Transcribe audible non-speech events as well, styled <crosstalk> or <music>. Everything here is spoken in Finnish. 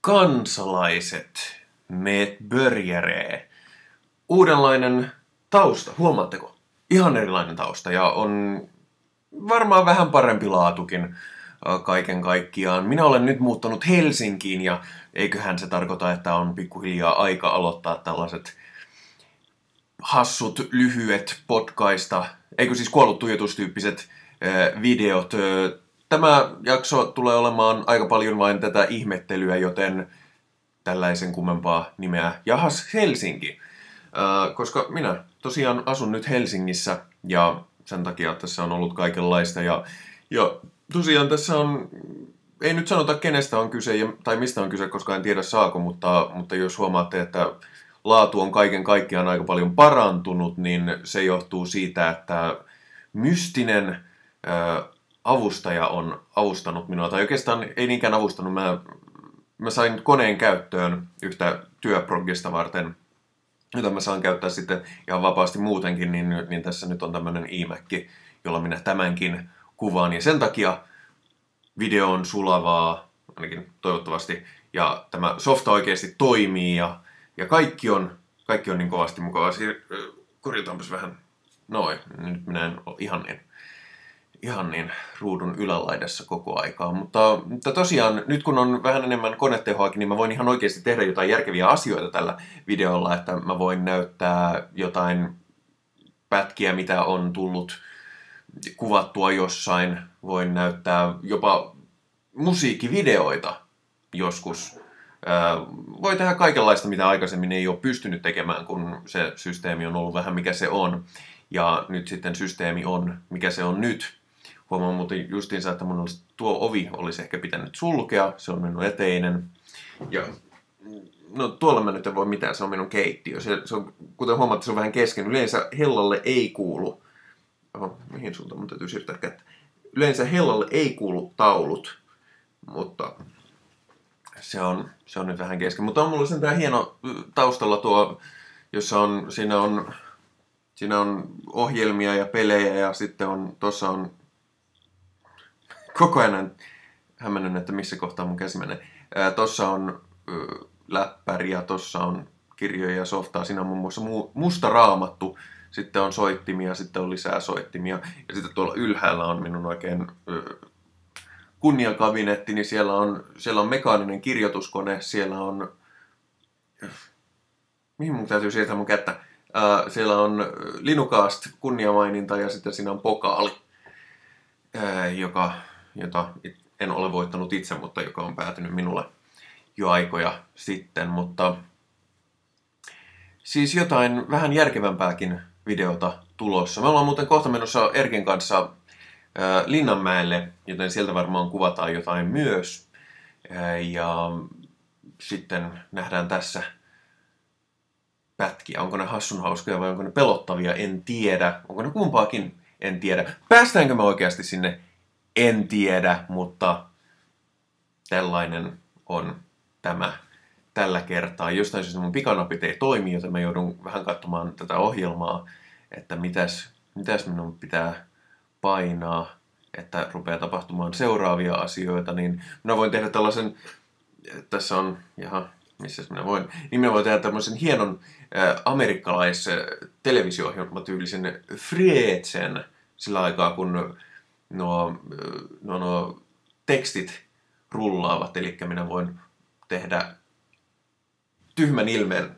kansalaiset, meet börjäree. Uudenlainen tausta, huomaatteko? Ihan erilainen tausta ja on varmaan vähän parempi laatukin kaiken kaikkiaan. Minä olen nyt muuttanut Helsinkiin ja eiköhän se tarkoita, että on pikkuhiljaa aika aloittaa tällaiset hassut, lyhyet podcasta, eikö siis kuollut tuijotustyyppiset videot. Tämä jakso tulee olemaan aika paljon vain tätä ihmettelyä, joten tällaisen kummempaa nimeä. Jahas Helsinki, koska minä tosiaan asun nyt Helsingissä ja sen takia tässä on ollut kaikenlaista ja, ja tosiaan tässä on, ei nyt sanota kenestä on kyse tai mistä on kyse, koska en tiedä saako, mutta, mutta jos huomaatte, että laatu on kaiken kaikkiaan aika paljon parantunut, niin se johtuu siitä, että mystinen ää, avustaja on avustanut minua, tai oikeastaan ei niinkään avustanut, mä, mä sain koneen käyttöön yhtä työprogista varten, jota mä saan käyttää sitten ihan vapaasti muutenkin, niin, niin tässä nyt on tämmöinen iMac, jolla minä tämänkin kuvaan. Ja sen takia video on sulavaa, ainakin toivottavasti, ja tämä softa oikeasti toimii ja, ja kaikki on, kaikki on niin kovasti mukavaa. Siir- äh, korjataanpas vähän noin. Nyt minä en ole ihan niin, ihan niin ruudun ylälaidassa koko aikaa. Mutta, mutta tosiaan, nyt kun on vähän enemmän konetehoakin, niin mä voin ihan oikeasti tehdä jotain järkeviä asioita tällä videolla, että mä voin näyttää jotain pätkiä, mitä on tullut kuvattua jossain, voin näyttää jopa musiikkivideoita joskus. Voi tehdä kaikenlaista, mitä aikaisemmin ei ole pystynyt tekemään, kun se systeemi on ollut vähän mikä se on. Ja nyt sitten systeemi on, mikä se on nyt. Huomaan muuten justiinsa, että mun olisi, tuo ovi olisi ehkä pitänyt sulkea, se on minun eteinen. Ja no tuolla mä nyt en voi mitään, se on minun keittiö. Se, se on, kuten huomaatte, se on vähän kesken. Yleensä hellalle ei kuulu oho, mihin suuntaan mun täytyy siirtää kättä? Yleensä hellalle ei kuulu taulut, mutta se on, se on nyt vähän kesken. Mutta on mulla tää hieno taustalla tuo, jossa on, siinä on, siinä on ohjelmia ja pelejä ja sitten on, tuossa on <laughs> koko ajan hämmennyt, että missä kohtaa mun käsi menee. Tuossa on ö, läppäri ja tuossa on kirjoja ja softaa. Siinä on muun muassa mu, musta raamattu, sitten on soittimia, sitten on lisää soittimia. Ja sitten tuolla ylhäällä on minun oikein kunniakabinetti, niin siellä on, siellä on mekaaninen kirjoituskone, siellä on... Mihin mun täytyy sieltä mun kättä? Ää, siellä on Linucast kunniamaininta ja sitten siinä on pokaali, ää, joka, jota en ole voittanut itse, mutta joka on päätynyt minulle jo aikoja sitten. Mutta siis jotain vähän järkevämpääkin videota tulossa. Me ollaan muuten kohta menossa Erkin kanssa Linnanmäelle, joten sieltä varmaan kuvataan jotain myös. Ja sitten nähdään tässä pätkiä. Onko ne hassun hauskoja vai onko ne pelottavia, en tiedä. Onko ne kumpaakin, en tiedä. Päästäänkö me oikeasti sinne, en tiedä, mutta tällainen on tämä tällä kertaa. Jostain syystä mun pikanapit ei toimi, joten mä joudun vähän katsomaan tätä ohjelmaa, että mitäs, mitäs minun pitää painaa, että rupeaa tapahtumaan seuraavia asioita, niin minä voin tehdä tällaisen, tässä on, jaha, missä minä voin, niin minä voin tehdä tämmöisen hienon äh, amerikkalais televisio tyylisen Frietsen sillä aikaa, kun nuo, nuo, nuo tekstit rullaavat, eli minä voin tehdä tyhmän ilmeen